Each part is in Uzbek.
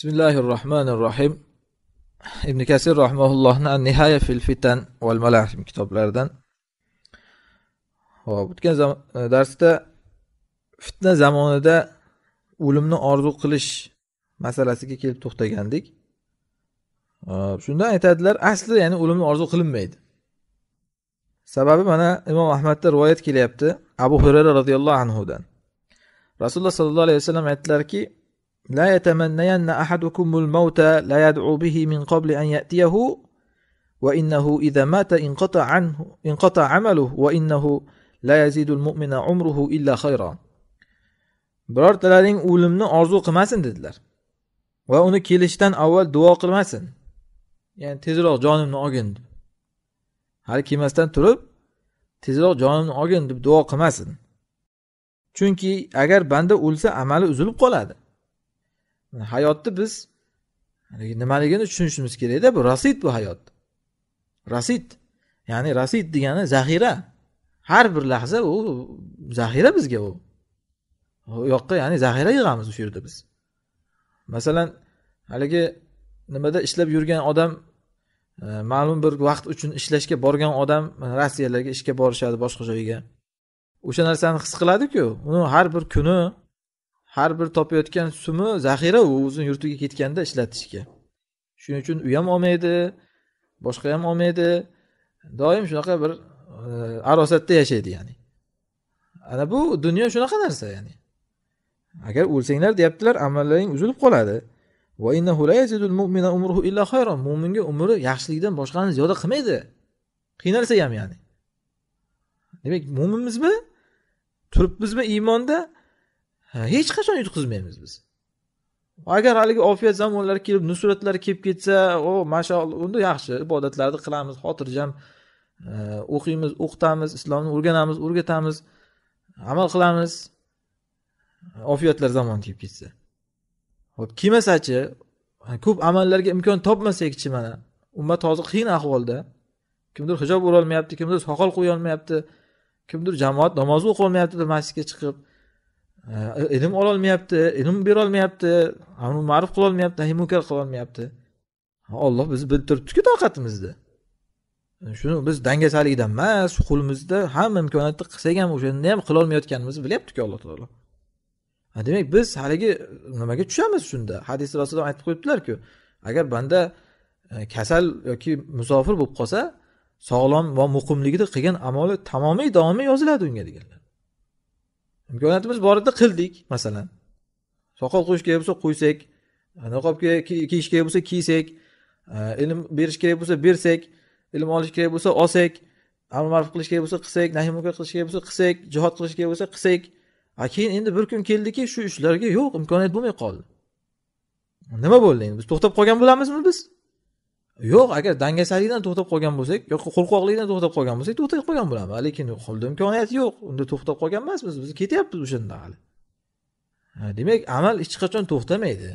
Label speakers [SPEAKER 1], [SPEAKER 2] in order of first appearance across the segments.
[SPEAKER 1] bismillahi rohmanir rohim ibn kasir rahmaullohni nihoya fil fitan val malahim kitoblaridan hop o'tgan e, darsda fitna zamonida o'limni orzu qilish masalasiga kelib to'xtagandik e, shunda aytadilar asli ya'ni o'limni orzu qilinmaydi sababi mana imom ahmadda rivoyat kelyapti abu hurayra roziyallohu anhudan rasululloh sollallohu alayhi vasallam aytdilarki لا يتمنين أحدكم الموت لا يدعو به من قبل أن يأتيه وإنه إذا مات انقطع عنه انقطع عمله وإنه لا يزيد المؤمن عمره إلا خيرا birortalaring o'limni orzu qilmasin dedilar va uni kelishidan avval duo qilmasin ya'ni tezroq jonimni olgin deb hali kelmasdan turib tezroq jonimni olgin deb duo qilmasin chunki agar banda o'lsa amali uzilib qoladi hayotni biz nimaligini tushunishimiz kerakda bu rasid bu hayot rasid ya'ni rasid degani zaxira har bir lahza u zaxira bizga u u yoqqa ya'ni zaxira yig'amiz o'sha yerda biz masalan haligi nimada ishlab yurgan odam e, ma'lum bir vaqt uchun ishlashga borgan odam rossiyalarga ishga borishadi boshqa joyga o'sha narsani his qiladiku uni har bir kuni har bir topayotgan sumi zaxira u o'zini yurtiga ketganda ishlatishga shuning uchun u ham olmaydi boshqa ham olmaydi doim shunaqa bir e, arosatda yashaydi ya'ni ana bu dunyo shunaqa narsa ya'ni agar o'lsanglar deyaptilar amallaring uzilib qoladi mo'minga umri yaxshilikdan boshqani ziyoda qilmaydi qiynalsa ham ya'ni demak mo'minmizmi turibmizmi iymonda hech qachon yutqizmaymiz biz agar haligi ofiyat zamonlar kelib nusratlar kelib ketsa o mashaalloh unda yaxshi ibodatlarni qilamiz xotirjam o'qiymiz o'qitamiz islomni o'rganamiz o'rgatamiz amal qilamiz ofiyatlar zamoni kelib ketsa hop kelmasachi ko'p amallarga imkon topmasakchi mana ummat hozir qiyin ahvolda kimdir hijob o'rolmayapti kimdir soqol qo'yolmayapti kimdir jamoat namozi o'qiolmayapti masjidga chiqib ilm ololmayapti ilm berolmayapti amri ma'ruf qilolmayapti nahiy munkar qilolmayapti olloh bizni bilib turibdiku toqatimizni shuni biz dangasalikdan emas qo'limizda hamma imkoniyatni qilsak ham o'shanda ham qilolmayotganimizni bilyaptiku alloh taolo demak biz haligi nimaga tushamiz shunda hadis rasululloh aytib qo'yibdilarku agar banda e, kasal yoki musofir bo'lib qolsa sog'lom va muqimligida qilgan amali tamomiy davomiy yoziladi unga deganlar imkoniyatimiz bor edi qildik masalan soqol qo'yish kerak bo'lsa qo'ysak niqob kiyish kerak bo'lsa kiysak e, ilm berish kerak bo'lsa bersak ilm olish kerak bo'lsa olsak amri ma'ruf qilish kerak bo'lsa qilsak nahiy munkar qilish kerak bo'lsa qilsak jihod qilish kerak bo'lsa qilsak a keyin endi bir kun keldiki shu ishlarga yo'q imkoniyat bo'lmay qoldi nima bo'ldi endi biz to'xtab qolgan bo'lamizmi biz yo'q agar dangasalikdan to'xtab qolgan bo'lsak yoki qo'rqoqlikdan to'xtab qolgan bo'lsak to'xtab qolgan bo'lamiz lekin unda imkoniyat yo'q unda to'xtab qolgan emasmiz biz ketyapmiz o'shanda hali demak amal hech qachon to'xtamaydi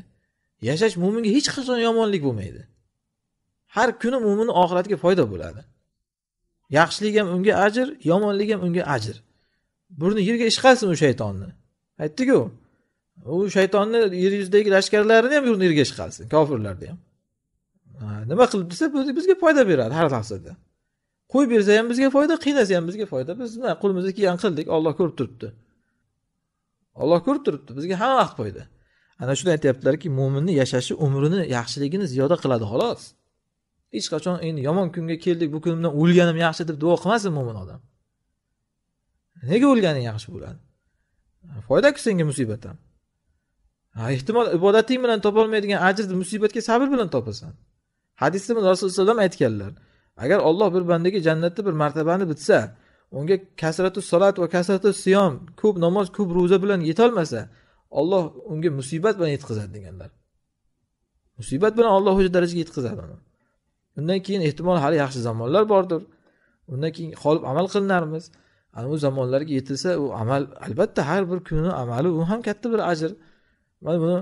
[SPEAKER 1] yashash mo'minga hech qachon yomonlik bo'lmaydi har kuni mo'minni oxiratga foyda bo'ladi yaxshilik ham unga ajr yomonlik ham unga ajr burni yerga ishqalsin u shaytonni aytdiku u shaytonni yer yuzidagi lashkarlarini ham burni yerga ishqasin kofirlarni ham nima qilib desa bizga foyda beradi har lahzada qo'yib bersa ham bizga foyda qiynasa ham bizga foyda biz qo'limizga kelganini qildik olloh ko'rib turibdi olloh ko'rib turibdi bizga hamma vaqt foyda ana shuni aytyaptilarki mo'minni yashashi umrini yaxshiligini ziyoda qiladi xolos hech qachon endi yomon kunga keldik bu bilan o'lganim yaxshi deb duo qilmasin mo'min odam nega o'lganing yaxshi bo'ladi foydaku senga musibat ham ehtimol ibodating bilan topolmaydigan ajrni musibatga sabr bilan topasan hadisni buni rasululloh alayhi aytganlar agar olloh bir bandaga jannatda bir martabani bitsa unga kasratu salat va kasratu siyom ko'p namoz ko'p ro'za bilan yetolmasa olloh unga musibat bilan yetkazadi deganlar musibat bilan olloh o'sha darajaga yetkazadi uni undan keyin ehtimol hali yaxshi zamonlar bordir undan keyin qolib amal qilinarmiz ana u zamonlarga yetilsa u amal albatta har bir kuni amali u ham katta bir ajr mana buni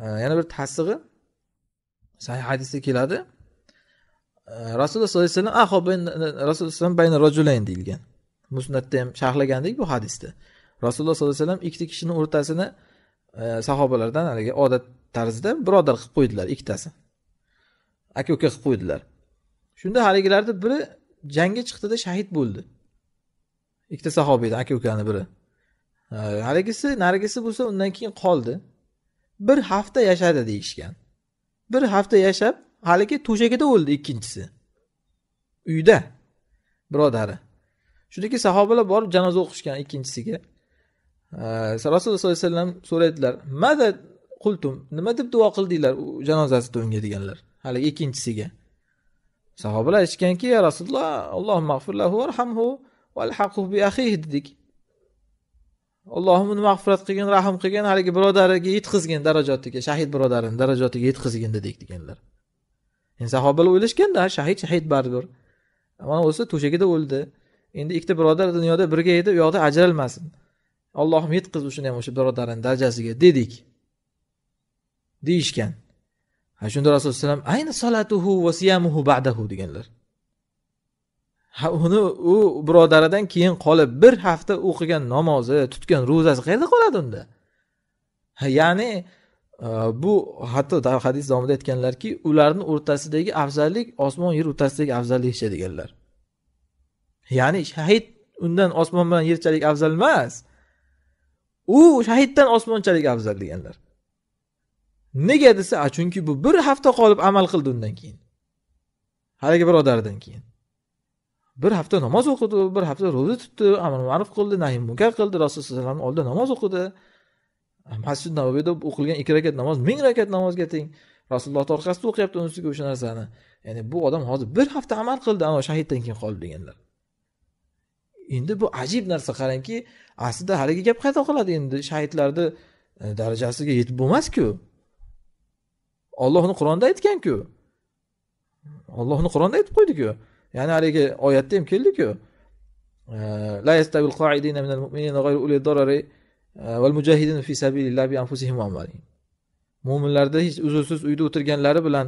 [SPEAKER 1] e, yana bir tasdig'i sahih hadisda keladi rasululloh sollallohu alayhi vasallam ahob rasululloh alayhi bayna rojulayn deyilgan musnatda ham sharhlagandik bu hadisda rasululloh sollallohu alayhi vasallam ikkita kishini o'rtasini e, sahobalardan haligi odat tarzida birodar qilib qo'ydilar ikkitasi aka uka qilib qo'ydilar shunda haligilarni biri jangga chiqdida shahid bo'ldi ikkita edi aka ukani biri e, haligisi narigisi bo'lsa undan keyin qoldi bir hafta yashadi deyishgan bir hafta yashab haligi to'shagida o'ldi ikkinchisi uyda birodari shundaki sahobalar borib janoza o'qishgan ikkinchisiga rasululloh sollallohu alayhi vasallam so'raydilar mada qultum nima deb duo qildinglar u janozasida unga deganlar haligi ikkinchisiga sahobalar aytishganki ya rasululloh alloh mag'firlahu arhamhu bi axihi dedik allohim uni mag'firat qilgin rahm qilgin haligi birodariga yetkazgin darajotiga shahid birodarini darajotiga yetkazgin dedik deganlar endi sahobalar o'ylashganda shahid shahid baribir mana o'zi to'shagida o'ldi endi ikkita birodar dunyoda birga edi u yoqda ajralmasin allohim yetqiz o'shani ham o'sha birodarini darajasiga dedik deyishgan shunda rasululloh alayhi vasallam ayni solatuhu va siyamuhu ba'dahu deganlar uni u birodaridan keyin qolib bir hafta o'qigan namozi tutgan ro'zasi qayerda qoladi unda ya'ni bu hatto hadis davomida aytganlarki ularni o'rtasidagi afzallik osmon yer o'rtasidagi afzallikcha deganlar ya'ni shahid undan osmon bilan yerchalik afzal emas u shahiddan osmonchalik afzal deganlar nega desa chunki bu bir hafta qolib amal qildi undan keyin haligi birodaridan keyin bir hafta namoz o'qidi bir hafta ro'za tutdi amr ma'ruf qildi nahi munkar qildi rasululloh alayhi vasallamni oldida namoz o'qidi masjid navoiyda o'qilgan ikki rakat namoz ming rakat namozga teng rasulullohni orqasida o'qiyapti ustiga o'sha narsani ya'ni bu odam hozir bir hafta amal qildi ammo shahiddan keyin qoldi deganlar endi bu ajib narsa qarangki aslida haligi gap qayerda qoladi endi shahidlarni e, darajasiga yetib bo'lmasku ollohni qur'onda aytganku ollohni qur'onda aytib qo'ydiku ya'ni haligi oyatda ham keldiku e, la mu'minina uli darari والمجاهدين في سبيل الله بأنفسهم وأموالهم mo'minlarda hech uzrsiz uyda o'tirganlari bilan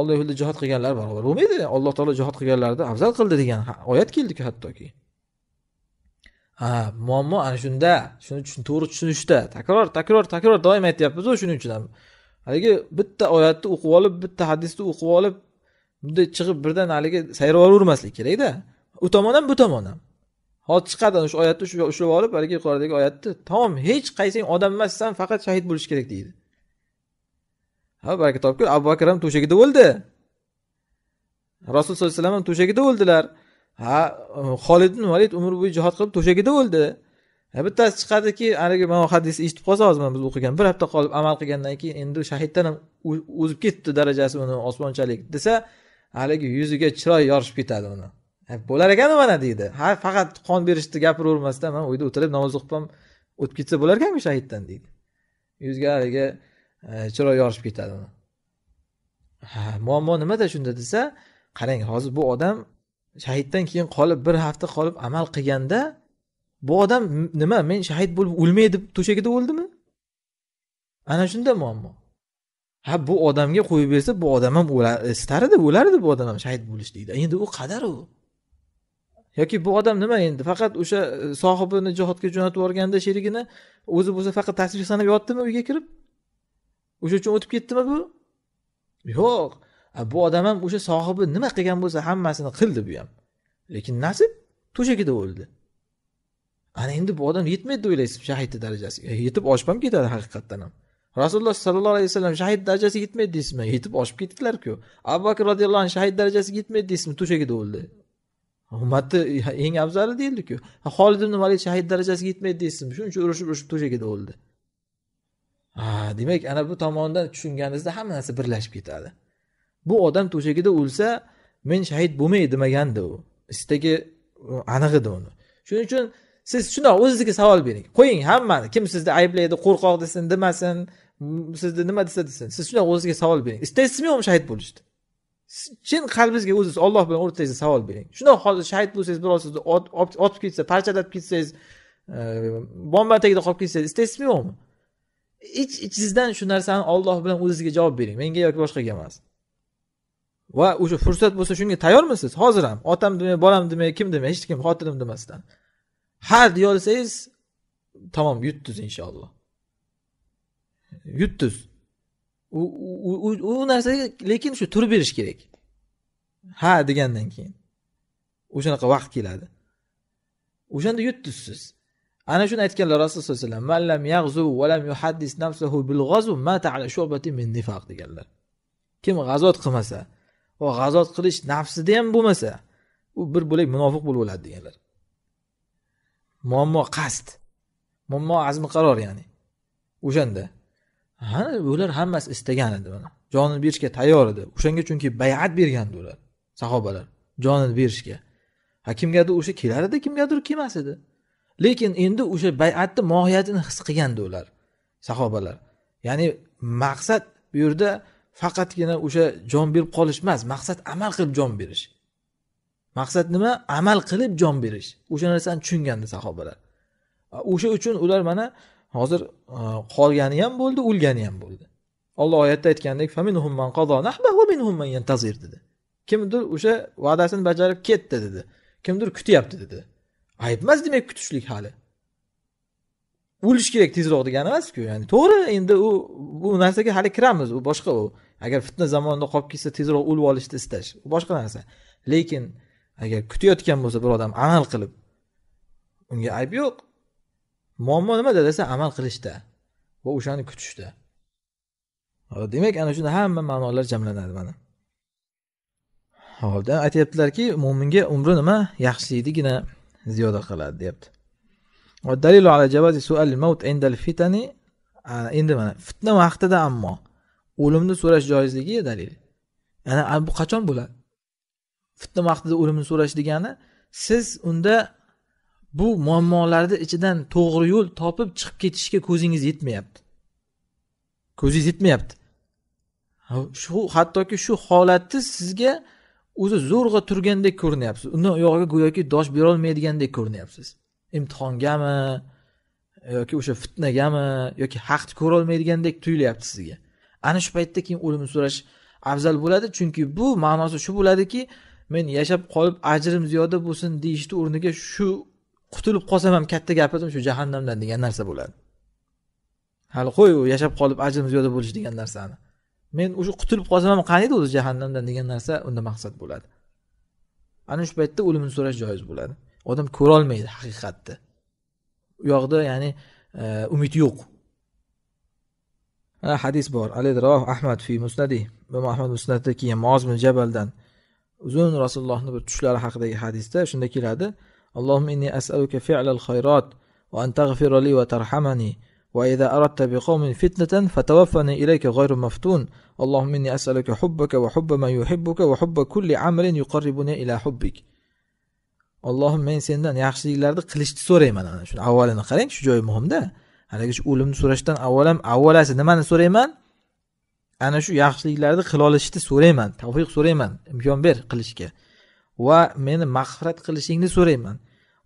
[SPEAKER 1] olloh yo'lida jihod qilganlari barobar bo'lmaydi alloh taolo jihod qilganlarni afzal qildi degan oyat keldiku hattoki ha muammo ana shunda shuni to'g'ri tushunishda takror takror takror doim aytyapmizu shuning uchun ham haligi bitta oyatni o'qib olib bitta hadisni o'qib olib bunday chiqib birdan haligi sayrab sayroveravermaslik kerakda u tomon ham bu tomon ham hozir chiqadi shu oyatni ushlab olib haligi yuqoridagi oyatni tamom hech qaysing odam emassan faqat shahid bo'lish kerak deydi ha baraka topkur abu bakr ham to'shagida o'ldi rasululloh sallallohu alayhi vasallam ham to'shagida o'ldilar ha xolid ibn valid umr bo'yi jihod qilib to'shagida o'ldi bittasi chiqadiki haligi man hadisni eshitib qolsa hozir mana biz o'qigan bir hafta qolib amal qilgandan keyin endi shahiddan ham o'zib ketdi darajasi uni osmonchalik desa haligi yuziga chiroy yorishib ketadi uni bo'lar ekanu mana deydi ha faqat qon berishni gapiravermasdan man uyda o'tirib namoz o'qib ham o'tib ketsa bo'lar ekanmi shahiddan deydi yuzga haligi e, chiroy yorishib ketadi uni ha muammo nimada shunda desa qarang hozir bu odam shahiddan keyin qolib bir hafta qolib amal qilganda bu odam nima men shahid bo'lib o'lmay deb to'shagida o'ldimi ana shunda muammo ha bu odamga qo'yib bersa bu odam ham o'lar edi o'lardi bu odam ham shahid bo'lish deydi endi u qadar u yoki bu odam nima endi faqat o'sha e, sohibini jihodga jo'natib yuborganda sherigini o'zi bo'lsa faqat tasbeh sanab yotdimi uyga kirib o'sha uchun o'tib ketdimi bu yo'q bu odam ham o'sha sohibi nima qilgan bo'lsa hammasini qildi bu ham lekin nasib to'shagida o'ldi ana endi bu odam yetmaydi deb o'ylaysiz shahidni darajasiga e, yetib oshib ham ketadi haqiqatdan ham rasululloh sollallohu alayhi vasallam shahid darajasiga yetmaydi deysizmi yetib oshib ketdilarku abu bakr roziyallohu anhu shahid darajasiga yetmaydi deysizmi to'shagida o'ldi ummati eng afzali deyildiku holid ibn valid shahid darajasiga yetmaydi deysizmi shuning uchun urushib urushib to'shagida o'ldi demak ana bu tomondan tushunganingizda hamma narsa birlashib ketadi bu odam to'shagida o'lsa men shahid bo'lmay demagandi u istagi aniq edi uni shuning uchun siz shundoq o'zingizga savol bering qo'ying hammani kim sizni ayblaydi qo'rqoq desin demasin sizni nima desa desin siz shundoq o'zingizga savol bering istaysizmi yo'qmi shahid bo'lishni chin qalbingizga o'zingiz olloh bilan o'rtangizda savol bering shundoq hozir shahid bo'lsangiz birov sizni otib ketsa parchalab ketsangiz e, bomba tagida qolib ketsangiz istaysizmi yo'qmi ich ichingizdan shu narsani olloh bilan o'zizga javob bering menga yoki boshqaga emas va o'sha fursat bo'lsa shunga tayyormisiz hozir ham otam demay bolam demay kim demay hech kim xotinim demasdan ha deya olsangiz tamom yutdingiz inshaalloh yutdingiz u u u narsaga lekin shu tur berish kerak ha degandan keyin o'shanaqa vaqt keladi o'shanda yutdingiz siz ana shuni aytganlar rasululloh sallallohu alayhi vasallam deganlar kim g'azot qilmasa va g'azot qilish nafsida ham bo'lmasa u bir bo'lak munofiq bo'lib o'ladi deganlar muammo qasd muammo azmi qaror ya'ni o'shanda ha ular hammasi istagan edi buni jonini berishga tayyor edi o'shanga chunki bayat bergandi ular sahobalar jonini berishga ha kimgadir o'sha kelar edi kimgadir kelmas edi lekin endi o'sha bayatni mohiyatini his qilgandi ular sahobalar ya'ni maqsad bu yerda faqatgina o'sha jon berib qolish emas maqsad amal qilib jon berish maqsad nima amal qilib jon berish o'sha narsani tushungandi sahobalar o'sha uchun ular mana hozir e, qolgani ham bo'ldi o'lgani ham bo'ldi olloh oyatda aytgandek dedi kimdir o'sha va'dasini bajarib ketdi dedi kimdir kutyapti dedi ayb emas demak kutishlik hali o'lish kerak tezroq degani emasku ya'ni to'g'ri endi u bu narsaga hali kiramiz u boshqa u agar fitna zamonida qolib ketsa tezroq o'lib olishni istash u boshqa narsa lekin agar kutayotgan bo'lsa bir odam amal qilib unga ayb yo'q muammo nimada desa amal qilishda va o'shani kutishda demak ana shunda hamma ma'nolar jamlanadi mana hop aytyaptilarki mo'minga umri nima yaxshilikdigina ziyoda qiladi deyapti endi mana fitna vaqtida ammo o'limni so'rash joizligi dalil ana bu qachon bo'ladi fitna vaqtida o'limni so'rash degani siz unda bu muammolarni ichidan to'g'ri yo'l topib chiqib ketishga ko'zingiz yetmayapti ko'zingiz yetmayapti shu hattoki shu holatni sizga o'zi zo'rg'a turgandek ko'rinyapsiz undan uyog'iga go'yoki dosh berolmaydigandek ko'rinyapsiz imtihongami yoki o'sha fitnagami yoki haqni ko'rolmaydigandek tuyulyapti sizga ana shu paytda keyin o'limni so'rash afzal bo'ladi chunki bu ma'nosi shu bo'ladiki men yashab qolib ajrim ziyoda bo'lsin deyishni o'rniga shu qutulib qolsam ham katta gap edim shu jahannamdan degan narsa bo'ladi hali qo'y u yashab qolib ajrimiz yo'lda bo'lish degan narsani men o'sha qutulib qolsam ham qaniydi o'zi jahannamdan degan narsa unda maqsad bo'ladi ana shu paytda o'limni so'rash joiz bo'ladi odam ko'rolmaydi haqiqatni u yoqda ya'ni e, umid yo'q hadis bor aliroh ahmad fi musnadi ahmad musnadda keyin moz jabaldan uzun rasulullohni bir tushlari haqidagi hadisda shunda keladi اللهم إني أسألك فعل الخيرات وأن تغفر لي وترحمني وإذا أردت بقوم فتنة فتوفني إليك غير مفتون اللهم إني أسألك حبك وحب من يحبك وحب كل عمل يقربني إلى حبك allohim men sendan yaxshiliklarni qilishni so'rayman ana shuni avvalini qarang shu joyi muhimda haligi shu o'limni so'rashdan avval ham avvalasi nimani so'rayman ana shu yaxshiliklarni qila olishni so'rayman tavfiq so'rayman imkon ber qilishga va meni mag'firat qilishingni so'rayman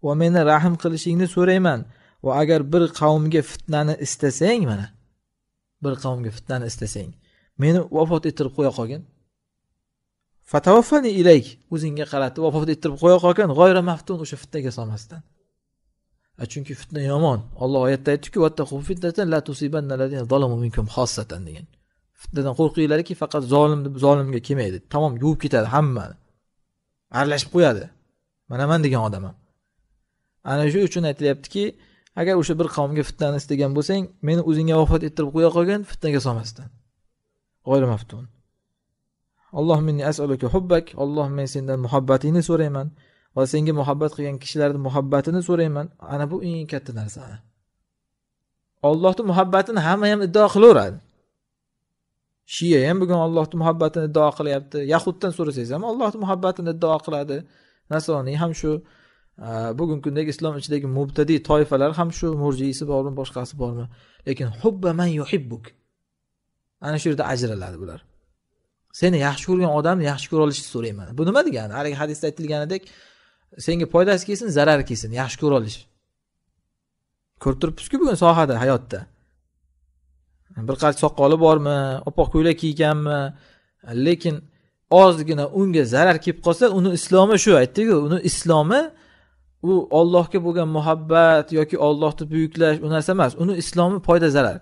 [SPEAKER 1] va meni rahm qilishingni so'rayman va agar bir qavmga fitnani istasang mana bir qavmga fitnani istasang meni vafot ettirib qo'ya qolgin fatavafani ilayk o'zingga qaratib vafot ettirib qo'ya qolgin g'oyra maftun o'sha fitnaga solmasdan chunki fitna yomon olloh oyatda aytdiki fitnadan qo'rqinglarki faqat zolimni zolimga kelmaydi tamom yuvib ketadi hammani aralashib qo'yadi mana man degan odam ham ana shu uchun aytilyaptiki agar o'sha bir qavmga fitnani istagan bo'lsang meni o'zingga vafot ettirib qo'ya qolgin fitnaga solmasdan g'oyri maftun alloh minni asaluka hubbak alloh men sendan muhabbatingni so'rayman va senga muhabbat qilgan kishilarni muhabbatini so'rayman ana bu eng katta narsa ollohni muhabbatini hamma ham iddao qilaveradi shiya ham bugun ollohni muhabbatini iddao qilyapti yahuddan so'rasangiz ham ollohni muhabbatini iddao qiladi nasroniy ham shu e, bugungi kundagi islom ichidagi mubtadiy toifalar ham shu murjiysi bormi boshqasi bormi lekin hubba man yuhibbuk ana shu yerda ajraladi bular seni yaxshi ko'rgan odamni yaxshi ko'ra olishni so'rayman bu nima degani haligi hadisda aytilganidek senga foydasi kelsin zarari kelsin yaxshi ko'ra olish ko'rib turibmizku bugun sohada hayotda bir qarich soqoli bormi oppoq ko'ylak kiyganmi lekin ozgina unga zarar kelib qolsa uni islomi shu aytdiku uni islomi u ollohga bo'lgan muhabbat yoki ollohni buyuklash u narsa emas uni islomi foyda zarar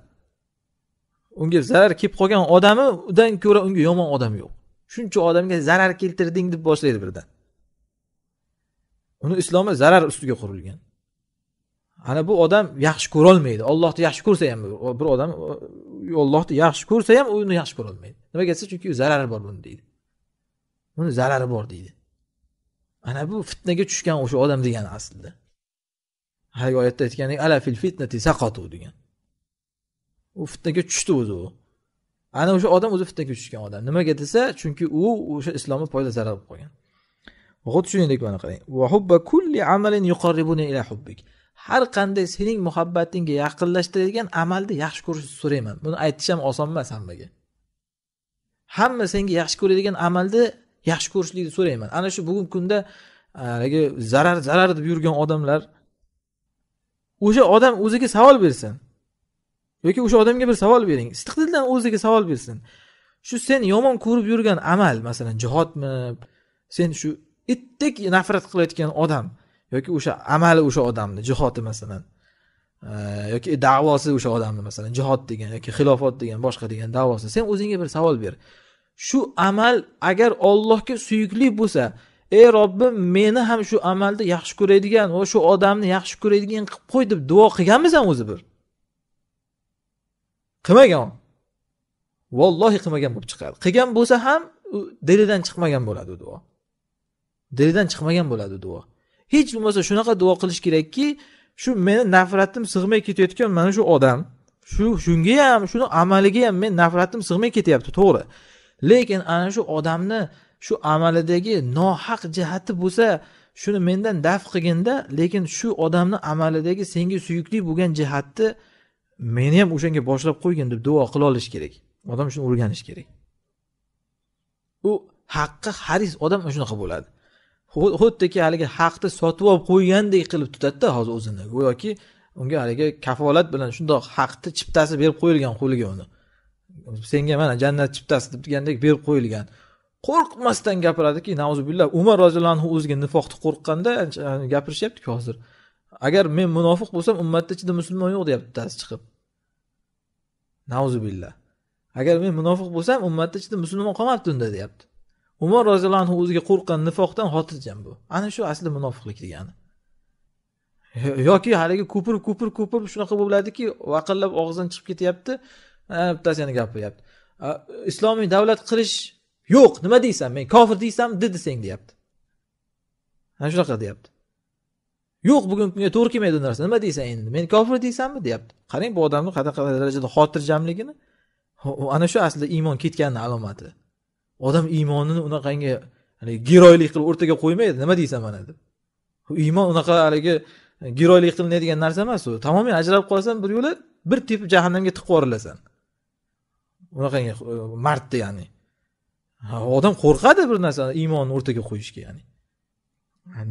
[SPEAKER 1] unga zarar kelib qolgan odamidan ko'ra unga yomon odam yo'q shuncha odamga zarar keltirding deb boshlaydi birdan uni islomi zarar ustiga qurilgan ana bu odam yaxshi ko'rolmaydi ollohni yaxshi ko'rsa ham bir odam ollohni yaxshi ko'rsa ham uni yaxshi ko'rolmaydi nimaga desa chunki zarari bor buni deydi buni zarari bor deydi ana bu fitnaga tushgan o'sha odam degani aslida haligi oyatda aytgandek ala fil fitnati saqotu degan u fitnaga tushdi o'zi u ana o'sha odam o'zi fitnaga tushgan odam nimaga desa chunki u o'sha islomni foyda zarar bo'lib qolgan xuddi shuningdek mana qarang har qanday sening muhabbatingga yaqinlashtiradigan amalni yaxshi ko'rishni so'rayman buni aytish ham oson emas hammaga hamma senga yaxshi ko'radigan amalni yaxshi ko'rishlikni so'rayman ana shu bugungi kunda haligi zarar zarar deb yurgan odamlar o'sha odam o'ziga savol bersin yoki o'sha odamga bir savol bering istiqdildan o'ziga savol bersin shu sen yomon ko'rib yurgan amal masalan jihodmi sen shu itdek nafrat qilayotgan odam yoki o'sha amali o'sha odamni jihoti masalan e, yoki davosi o'sha odamni masalan jihod degan yoki xilofot degan boshqa degan davosi sen o'zingga bir savol ber shu amal agar ollohga suyukli bo'lsa ey robbim meni ham shu amalni yaxshi ko'radigan va shu odamni yaxshi ko'radigan qilib qo'y deb duo qilganmisan o'zi bir qilmagan vallohi qilmagan bo'lib chiqadi qilgan bo'lsa ham dilidan chiqmagan bo'ladi u duo dilidan chiqmagan bo'ladi duo hech bo'lmasa shunaqa duo qilish kerakki shu meni nafratim sig'may ketayotgan mana shu odam shu shunga ham shuni amaliga ham men nafratim sig'may ketyapti to'g'ri lekin ana shu odamni shu amalidagi nohaq jihati bo'lsa shuni mendan daf qilginda lekin shu odamni amalidagi senga suyukli bo'lgan jihatni meni ham o'shanga boshlab qo'ygin deb duo qila olish kerak odam shuni o'rganishi kerak u haqqa haris odam shunaqa bo'ladi xuddiki haligi haqni sotib olib qo'ygandek qilib tutadida hozir o'zini go'yoki unga haligi kafolat bilan shundoq haqni chiptasi berib qo'yilgan qo'liga uni senga mana jannat chiptasi deb degandek berib qo'yilgan qo'rqmasdan gapiradiki nauzubillah umar roziyallohu anhu o'ziga nifoqni qo'rqqanda gapirishyaptiku hozir agar men munofiq bo'lsam ummatni ichida musulmon yo'q deyapti bittasi chiqib nauzubillah agar men munofiq bo'lsam ummatni ichida musulmon qolmabdi unda deyapti umar roziyallohu anhu o'ziga qo'rqqan nifoqdan xotirjam bu ana shu asli munofiqlik degani yoki haligi ko'pirib ko'pirib ko'pirib shunaqa bo'ladiki vaqillab og'zidan chiqib ketyapti bittasi yana gapiryapti islomiy davlat qilish yo'q nima deysan men kofir deysanmi di desang deyapti ana shunaqa deyapti yo'q bugungi kunga to'g'ri kelmaydi bu narsa nima deysan endi men kofir deysanmi deyapti qarang bu odamni qanaqa darajada xotirjamligini ana shu asli iymon ketganini alomati odam iymonini unaqangi haligi geroylik qilib o'rtaga qo'ymaydi nima deysan mana deb iymon unaqa haligi e, geroylik qilinadigan narsa emas u tamomiy ajralib qolasan bir yo'la bir tepib jahannamga tiqib yuborilasan unaqangi e, mardni ya'ni odam qo'rqadi bir narsani iymonni o'rtaga qo'yishga ya'ni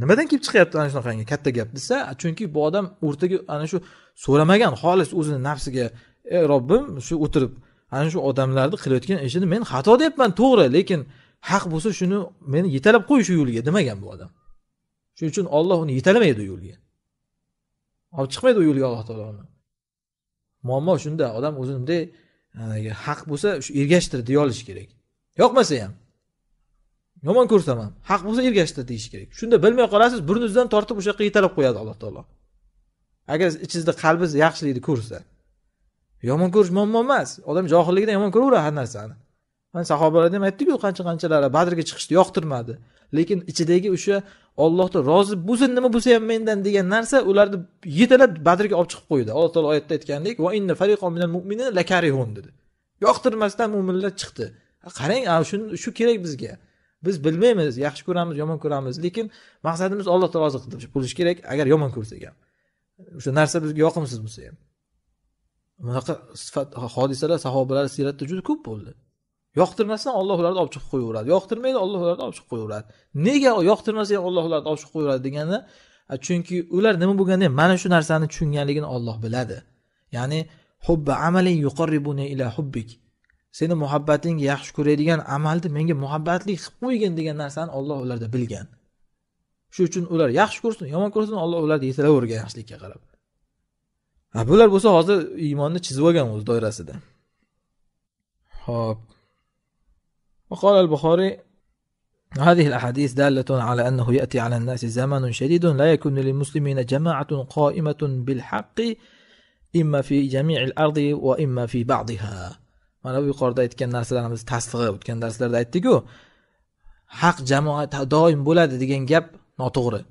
[SPEAKER 1] nimadan kelib chiqyapti ana shunaqangi katta gap desa chunki bu odam o'rtaga ana shu so'ramagan xolis o'zini nafsiga ey robbim shu o'tirib ana shu odamlarni qilayotgan ishini men xato deyapman to'g'ri lekin haq bo'lsa shuni meni yetalab qo'y shu yo'lga demagan bu odam shuning uchun olloh uni yetalamaydi u yo'lga olib chiqmaydi u yo'lga alloh taolo uni muammo shunda odam o'zini bunday e, haq bo'lsa shu ergashtir deya olishi kerak yoqmasa ham yomon ko'rsaman haq bo'lsa ergashtir deyish kerak shunda bilmay qolasiz burningizdan tortib o'sha yerga yetalab qo'yadi alloh taolo agar ichingizda qalbingiz yaxshilikni ko'rsa yomon ko'rish muammo emas odam johilligidan yomon ko'raveradi har narsani mana sahobalarni ham aytdiku qancha qanchalari badrga chiqishni yoqtirmadi lekin ichidagi o'sha ollohni rozi bo'lsin nima bo'lsa ham mendan degan narsa ularni yetalab badrga olib chiqib qo'ydi alloh taolo oyatda aytgandek dedi yoqtirmasdan mo'minlar chiqdi qarang shu kerak bizga biz bilmaymiz yaxshi ko'ramiz yomon ko'ramiz lekin maqsadimiz ollohni rozi qilib bo'lishi kerak agar yomon ko'rsak ham o'sha narsa bizga yoqimsiz bo'lsa ham bunaqa sifat hodisalar sahobalar siyratida juda ko'p bo'ldi yoqtirmasdan olloh ularni olib chiqib qo'yaveradi yoqtirmaydi olloh ularni olib chiqib qo'yaveradi nega yoqtirmasa ham olloh ularni olib chiqib qo'yaveradi degani chunki ular nima bo'lganda ham mana shu narsani tushunganligini olloh biladi ya'ni hubba amaling yuqorribuni ila hubbik seni muhabbatingga yaxshi ko'radigan amalni menga muhabbatli qilib qo'ygin degan narsani olloh ularda bilgan shuning uchun ular yaxshi ko'rsin yomon ko'rsin olloh ularni yetiravergan yaxshilikka qarab bular bo'lsa hozir iymonni chizib olgan o'z doirasida ho'p وقال البخاري هذه الأحاديث دالة على أنه يأتي على الناس زمن شديد لا يكون للمسلمين جماعة قائمة بالحق إما في جميع الأرض وإما في بعضها mana bu yuqorida aytgan narsalarimiz tasdig'i o'tgan darslarda aytdiku haq jamoat doim bo'ladi degan gap noto'g'ri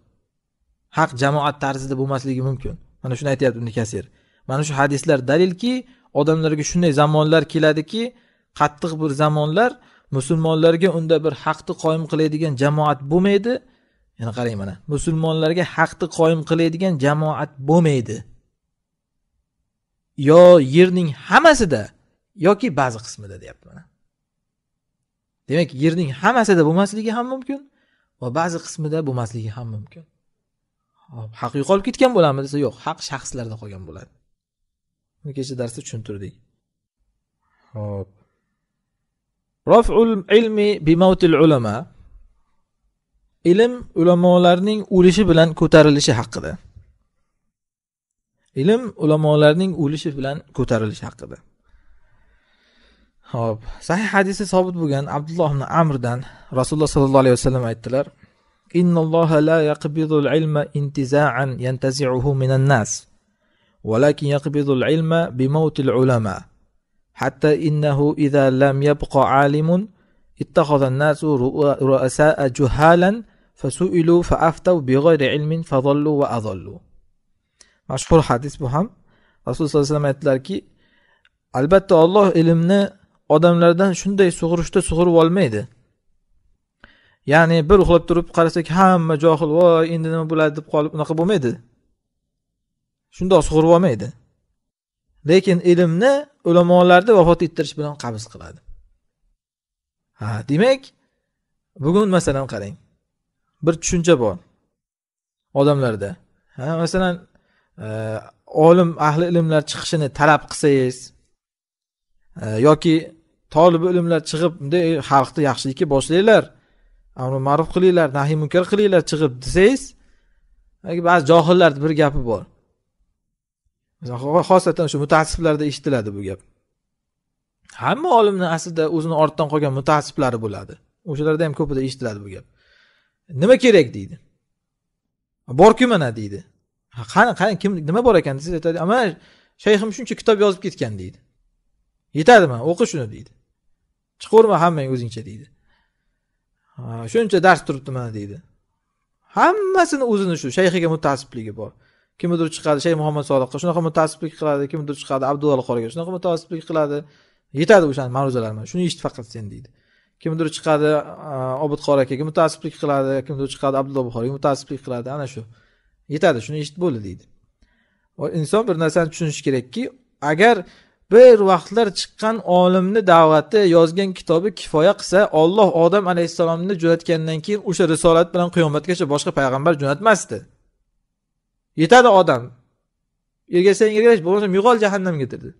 [SPEAKER 1] haq jamoat tarzida bo'lmasligi mumkin mana shuni aytyapti ibn kasir mana shu hadislar dalilki odamlarga shunday zamonlar keladiki qattiq bir zamonlar musulmonlarga unda bir haqni qoyim qiladigan jamoat bo'lmaydi yana qarang mana musulmonlarga haqni qoyim qiladigan jamoat bo'lmaydi yo yerning hammasida yoki ba'zi qismida deyapti mana demak yerning hammasida bo'lmasligi ham mumkin va ba'zi qismida bo'lmasligi ham mumkin haq yo'qolib ketgan bo'ladimi desa yo'q haq shaxslarda qolgan bo'ladi buni kecha darsda tushuntirdik hop ilm ulamolarning o'lishi bilan ko'tarilishi haqida ilm ulamolarning o'lishi bilan ko'tarilishi haqida ho'p sahih hadisi sobit bo'lgan abdulloh ibn amrdan rasululloh sollallohu alayhi vasallam aytdilar إن الله لا يقبض العلم انتزاعا ينتزعه من الناس ولكن يقبض العلم بموت العلماء حتى إنه إذا لم يبق عالم اتخذ الناس رؤساء جهالا فسئلوا فأفتوا بغير علم فضلوا وأضلوا mashhur hadis bu ham rasululloh sallallohu alayhi vasallam aytdilarki albatta olloh ilmni odamlardan shunday sug'urishda sug'urib olmaydi ya'ni bir uxlab turib qarasak hamma johil voy endi nima bo'ladi deb qolib unaqa bo'lmaydi shundoq sug'urib olmaydi lekin ilmni ulamolarni vafot ettirish bilan qabz qiladi ha demak bugun masalan qarang bir tushuncha bor odamlarda ha masalan e, olim ahli ilmlar chiqishini talab qilsangiz e, yoki tolib ilmlar chiqib bunday xalqni yaxshilikka boshlanglar amri ma'ruf qilinglar nahiy munkar qilinglar chiqib desangiz ba'zi johillarni bir gapi bor xosatan shu mutaassiblarda eshitiladi bu gap hamma olimni aslida o'zini ortdan qolgan mutaassiblari bo'ladi o'shalarda ham ko'pida eshitiladi bu gap nima kerak deydi borku mana deydi qani qani kim nima bor ekan desangiz aytadi mana shayxim shuncha kitob yozib ketgan deydi yetadimi o'qi shuni deydi chiqaverma hammang o'zingcha deydi shuncha dars turibdi mana deydi hammasini o'zini shu shayxiga mutaassibligi bor kimnidir chiqadi shayx muhammad sodiqqa shunaqa mutaassiblik qiladi kimnidir chiqadi abdulla qoriga shunaqa mutaassiblik qiladi yetadi o'shani ma'ruzalari mana shuni eshit faqat sen deydi kimdir chiqadi obid qori akaga mutaassiblik qiladi kimdir chiqadi abdulloh buxoriyga mutaassiblik qiladi ana shu yetadi shuni eshitib bo'ldi deydi inson bir narsani tushunishi kerakki agar bir vaqtlar chiqqan olimni da'vati yozgan kitobi kifoya qilsa olloh odam alayhissalomni jo'natgandan keyin o'sha risolat bilan qiyomatgacha boshqa payg'ambar jo'natmasdi yetadi odam ergashsang ergash bo'lmasam yo'qol jahannamga dedi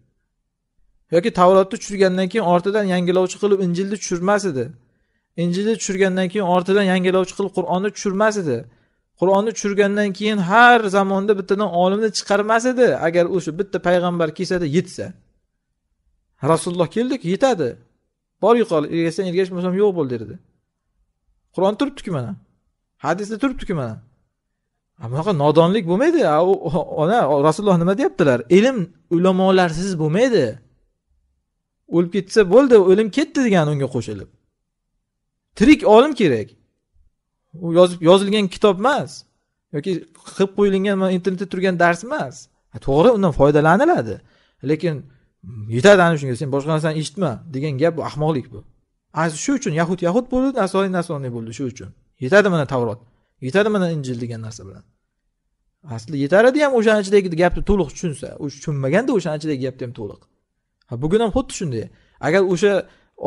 [SPEAKER 1] yoki tavrotni tushirgandan keyin ortidan yangilovchi qilib injilni tushirmas edi injilni tushirgandan keyin ortidan yangilovchi qilib qur'onni tushirmas edi qur'onni tushirgandan keyin har zamonda bittadan olimni chiqarmas edi agar o'sha bitta payg'ambar kelsada yetsa rasululloh keldik yetadi bor yo'qol ergashsang ergash yo'q bo'l derdi qur'on turibdiku mana hadisda turibdiku mana bunaqa nodonlik bo'lmaydi ona rasululloh nima deyaptilar ilm ulamolarsiz bo'lmaydi o'lib ketsa bo'ldi o'lim ketdi degani unga qo'shilib tirik olim kerak u yozib yozilgan kitob emas yoki qilib qo'yilgan internetda turgan dars emas to'g'ri undan foydalaniladi lekin yetadi ana shunga sen boshqa narsani eshitma degan gap bu ahmoqlik bu shu uchun yahud yahud bo'ldi nasoniy nasoniy bo'ldi shu uchun yetadi mana tavrot yetadi mana injil degan narsa bilan asli yetar edi ham o'shani ichidagi gapni to'liq tushunsa tushunmaganda o'shani ichidagi gapni ham to'liq bugun ham xuddi shunday agar o'sha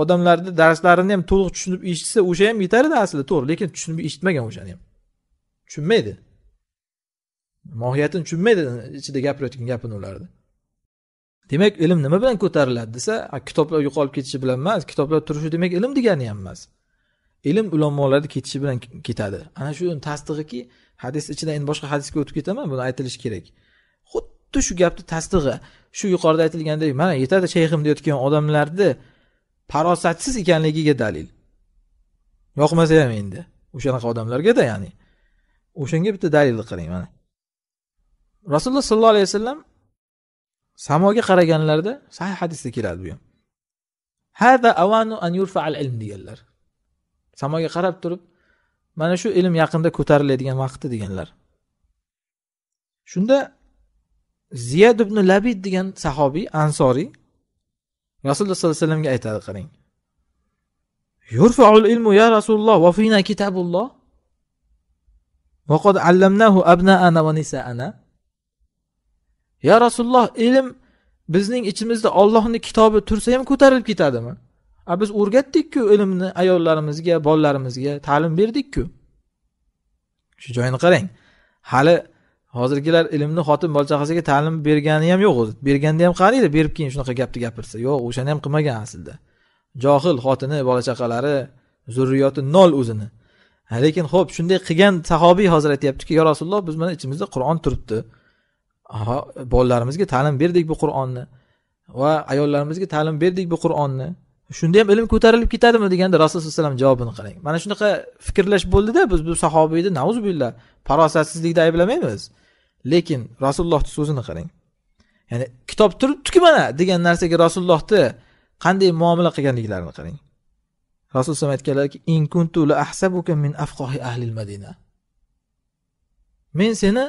[SPEAKER 1] odamlarni darslarini ham to'liq tushunib eshitsa o'sha ham yetar edi aslida to'g'ri lekin tushunib eshitmagan o'shani ham tushunmaydi mohiyatini tushunmaydi ichida gapirayotgan gapini ularni demak ilm nima bilan ko'tariladi desa kitoblar yo'qolib ketishi bilan emas kitoblar turishi demak ilm degani ham emas ilm ulamolarni ketishi bilan ketadi ana shuni tasdig'iki hadis ichidan endi boshqa hadisga o'tib ketaman buni aytilishi kerak xuddi shu gapni tasdig'i shu yuqorida aytilgandek mana yetadi shayxim deyotgan odamlarni farosatsiz ekanligiga dalil yoqmasa ham endi o'shanaqa odamlargada ya'ni o'shanga bitta dalilni qiling mana rasululloh sollallohu alayhi vasallam samoga qaraganlarida sahih hadisda keladi bu ham hada avanu an yurfa al ilm deganlar samoga qarab turib mana shu ilm yaqinda ko'tariladigan vaqti deganlar shunda ziyad ibn labid degan sahobiy ansoriy rasululloh sollallohu alayhi vasallamga aytadi qarang yurfaul ilmu ya rasululloh va fina kitabulloh vaqad allamnahu abnaana va nisaana ya rasululloh ilm bizning ichimizda ollohni kitobi tursa ham ko'tarilib ketadimi a biz o'rgatdikku ilmni ayollarimizga bolalarimizga ta'lim berdikku shu joyini qarang hali hozirgilar ilmni xotin bola chaqasiga ta'lim bergani ham yo'q o'zi berganda ham qaranglar berib keyin shunaqa gapni gapirsa yo'q o'shani ham qilmagan aslida johil xotini bola chaqalari zurriyoti nol o'zini lekin ho'p shunday qilgan sahobiy hozir aytyaptiki yo rasululloh biz mana ichimizda qur'on turibdi bolalarimizga ta'lim berdik bu qur'onni va ayollarimizga ta'lim berdik bu qur'onni shunda ham ilm ko'tarilib ketadimi deganda rasululloh alayhi vasallam javobini qarang mana shunaqa fikrlash bo'ldida biz bu sahobiyni nauzubillah farosatsizlikda ayblamaymiz lekin rasulullohni so'zini qarang ya'ni kitob turibdiku mana degan narsaga rasulullohni qanday muomala qilganliklarini qarang rasululloh alayhi aytganlarki in kuntu la ahsabuka min afqohi ahli madina men seni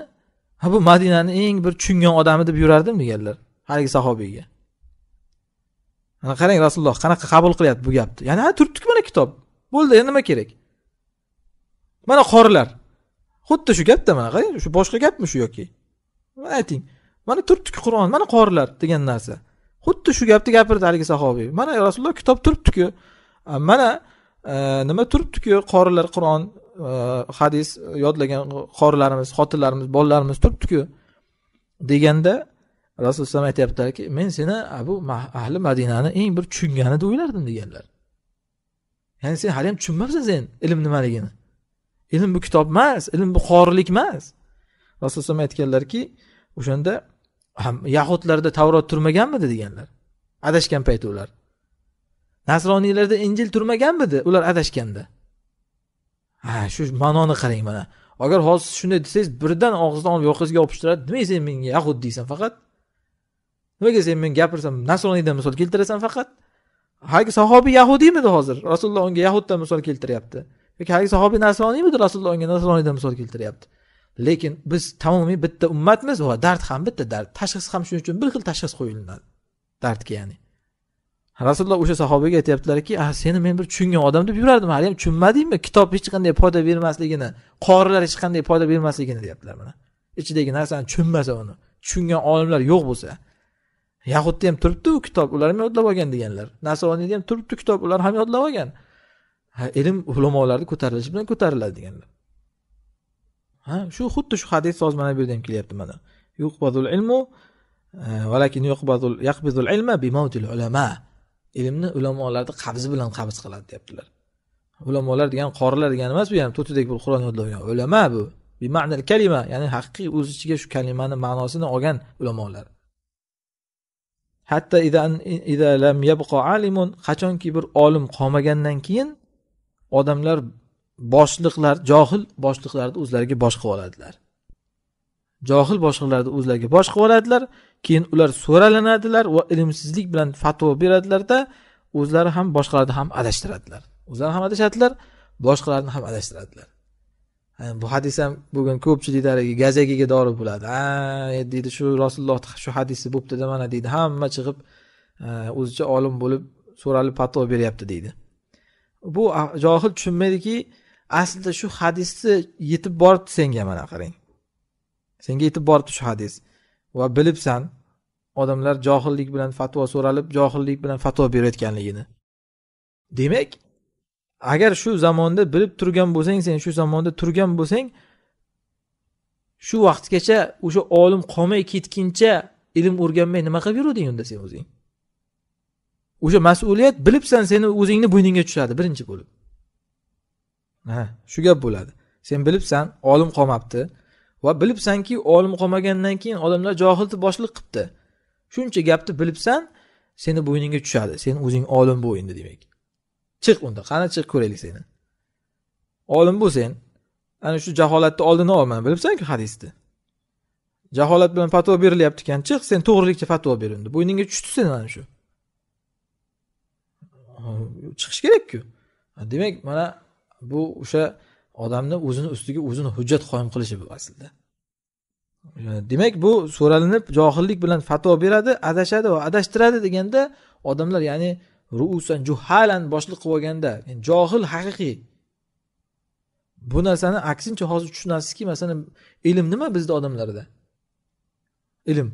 [SPEAKER 1] ha bu madinani eng bir tushungan odami deb yurardim deganlar haligi sahobiyga mana qarang rasululloh qanaqa qabul qilyapti bu gapni ya'ni ha turibdiku mana kitob bo'ldi endi nima kerak mana qorilar xuddi shu gapda mana qarang shu boshqa gapmi shu yoki ayting mana turibdiku qur'on mana qorilar degan narsa xuddi shu gapni gapirdi haligi sahobiy mana rasululloh kitob turibdiku mana nima turibdiku qorilar qur'on E, hadis yodlagan qorilarimiz xotinlarimiz bolalarimiz turibdiku deganda rasululloh alayhi aytyaptilarki men seni bu ahli madinani eng bir tushungani deb o'ylardim deganlar ya'ni sen haliyam tushunmabsan sen ilm nimaligini ilm bu kitob emas ilm bu qorilik emas rasulullohu aytganlarki o'shanda yahudlarda tavrot turmaganmidi deganlar adashgan payti ular nasroniylarda injil turmaganmidi ular adashganda ha shu ma'noni qarang mana agar hozir shunday desangiz birdan og'izdan olib yoqasiga yopishtiradi nimaga sen menga yahud deysan faqat nimaga sen menga gapirsan nasroniydan misol keltirasan faqat haligi sahobiy yahudiymidi hozir rasululloh unga yahuddan misol keltiryapti yoki haligi sahobiy nasroniymidi rasululloh unga nasroniydan misol keltiryapti lekin biz tamomiy bitta ummatmiz va dard ham bitta dard tashxis ham shuning uchun bir xil tashxis qo'yilinadi dardga ya'ni rasululloh o'sha sahobaga aytyaptilarki a ah, seni men bir tushungan odam deb yurardim ham tushunmadingmi kitob hech qanday foyda bermasligini qorilar hech qanday foyda bermasligini deyaptilar mana ichidagi narsani tushunmasa uni tushungan olimlar yo'q bo'lsa yahudda ham turibdi u kitob ular ham yodlab olgan deganlar nasroniyda ham turibdi kitob ular ham yodlab olgan ilm ulamolarni ko'tarilishi bilan ko'tariladi deganlar ha shu xuddi shu hadis hozir mana bu yerda ham kelyapti mana yuqbazul ilmu valakin e, yuqbazul yaqbizul ilma bimautil ulama ilmni ulamolarni qabzi bilan qabz qiladi deyaptilar ulamolar degan qorilar degani emas bu ham to'tidek bir qur'on yodlagan ulama bu bima'nal kalima ya'ni haqiqiy o'z ichiga shu kalimani ma'nosini olgan ulamolar hatto ida lam yabqo alimun qachonki bir olim qolmagandan keyin odamlar boshliqlar johil boshliqlarni o'zlariga bosh qilib oladilar johil boshliqlarni o'zlariga bosh qilib oladilar keyin ular so'ralanadilar va ilmsizlik bilan fatvo beradilarda o'zlari ham boshqalarni ham adashtiradilar o'zlari ham adashadilar boshqalarni ham adashtiradilar yani bu hadis ham bugun ko'pchiliklariga gazagiga dori bo'ladi a deydi shu rasulullohni shu hadisi bo'libdida mana deydi hamma chiqib o'zicha olim bo'lib so'ralib fatvo beryapti deydi bu johil tushunmaydiki aslida shu hadisni yetib boribdi senga mana qarang senga yetib boribdi shu hadis va bilibsan odamlar johillik bilan fatvo so'ralib johillik bilan fatvo berayotganligini demak agar shu zamonda bilib turgan bo'lsang sen shu zamonda turgan bo'lsang shu vaqtgacha o'sha olim qolmay ketguncha ilm o'rganmay nima qilib yuruvding unda sen o'zing o'sha mas'uliyat bilibsan seni o'zingni bo'yningga tushadi birinchi bo'lib ha shu gap bo'ladi sen bilibsan olim qolmabdi va bilibsanki olim qolmagandan keyin odamlar johilni boshliq qilibdi shuncha gapni bilibsan seni bo'yningga tushadi sen o'zing olim bo'l endi demak chiq unda qani chiq ko'raylik seni olim bo'l sen ana shu jaholatni oldini ol mana bilibsanku hadisni jaholat bilan fatvo berilyapti ekan chiq sen to'g'rilikcha fatvo ber endi bo'yningga tushdi seni mana shu chiqish kerakku demak mana bu o'sha odamni o'zini ustiga o'zini hujjat qoyim qilishi bu aslida demak bu so'ralinib johillik bilan fatvo beradi adashadi va adashtiradi deganda odamlar ya'ni ruusan juhalan boshliq qilib olganda johil haqiqiy bu narsani aksincha hozir tushunasizki masalan ilm nima bizni odamlarda ilm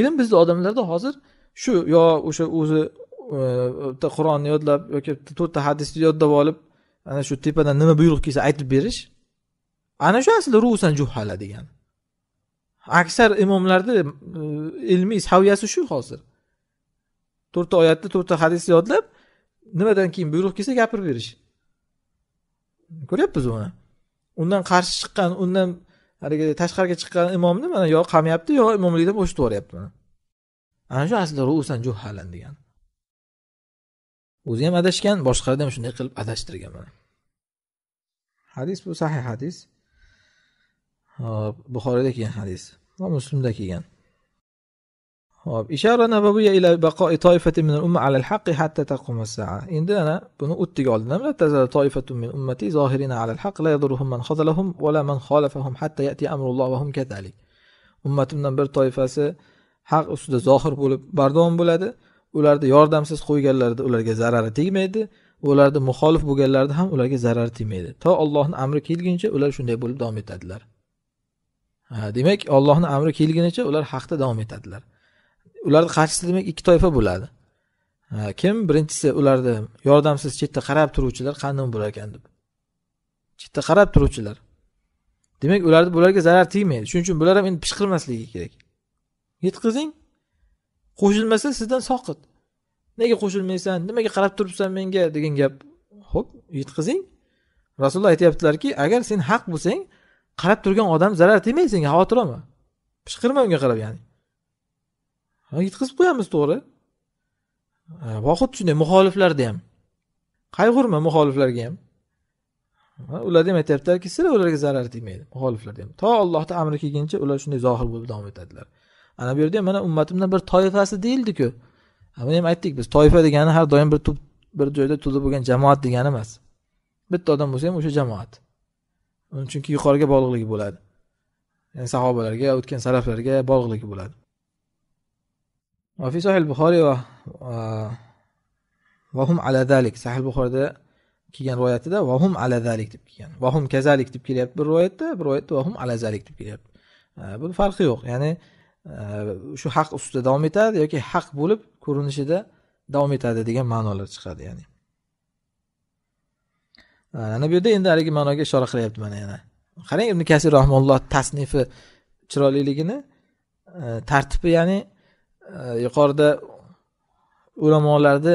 [SPEAKER 1] ilm bizni odamlarda hozir shu yo o'sha o'zi bitta e, qur'onni yodlab yoki to'rtta hadisni yodlab olib ana shu tepadan nima buyruq kelsa aytib berish ana shu aslida ruusan juhala degani aksar imomlarni ilmiy saviyasi shu hozir to'rtta oyatni to'rtta hadisni yodlab nimadan keyin buyruq kelsa gapirib berish ko'ryapmiz uni undan qarshi chiqqan undan haligi tashqariga chiqqan imomni mana yo qamayapti yo imomlikdan bo'shatib yuboryapti mana ana shu aslida ruusan juhalan degani o'zi ham adashgan boshqalarni ham shunday qilib adashtirgan mana hadis bu sahih hadis hop buxoriyda kelgan hadis va muslimda kelgan hop ishara nabaviya ila baqoi toifati min al umma ala al haqqi hatta as saa endi ana buni o'tdik oldindan tazala toifatu min ummati zohirina ala al haqq la yadurruhum man khazalahum va la man khalafahum hatta yati amrulloh va hum kadalik ummatimdan bir toifasi haq ustida zohir bo'lib bardavom bo'ladi ularni yordamsiz qo'yganlarida ularga zarari tegmaydi ularni muxolif bo'lganlarida ham ularga zarar tegmaydi to ollohni amri kelguncha ular shunday bo'lib davom etadilar demak ollohni amri kelgunicha ular haqda davom etadilar ularni qarshisida demak ikki toifa bo'ladi kim birinchisi ularni yordamsiz chetda qarab turuvchilar qanday bo'lar ekan deb chetda qarab turuvchilar demak ularni bularga zarar tegmaydi shuning uchun bular ham endi pishqirmasligi kerak yetkazing qo'shilmasa sizdan soqit nega qo'shilmaysan nimaga qarab turibsan menga degan gap ho'p yetqizing rasululloh aytyaptilarki agar sen haq bo'lsang qarab turgan odam zarar tegmaydi senga xavotir olma pishqirma unga qarab ya'ni yetqizib qo'yamiz to'g'ri va xuddi shunday muxoliflarda ham qayg'urma muxoliflarga ham ularda ham aytyaptilarki sira ularga zarar tegmaydi muxoliflarda ham to allohni amri kelguncha ular shunday zohir bo'lib davom etadilar ana bu yerda ham mana ummatimdan bir toifasi deyildiku buni ham aytdik biz toifa degani har doim bir tup, bir joyda to'lib bo'lgan jamoat degani emas bitta odam bo'lsa ham o'sha jamoat uni chunki yuqoriga bog'liqligi bo'ladi ya'ni sahobalarga o'tgan saraflarga bog'liqligi bo'ladi وفي صحيح البخاري و... وهم على kelgan rivoyatida vahum ala zalik deb kelgan vahum kazalik deb kelyapti bir rivoyatda bir rivoyatda vahum ala zalik deb kelyapti buni farqi yo'q ya'ni shu haq ustida davom etadi yoki haq bo'lib ko'rinishida davom etadi degan ma'nolar chiqadi ya'ni ana bu yerda endi haligi ma'noga ishora qilyapti mana yana qarang ibn kasir rahmonulloh tasnifi chiroyliligini e, tartibi ya'ni e, yuqorida ulamolarni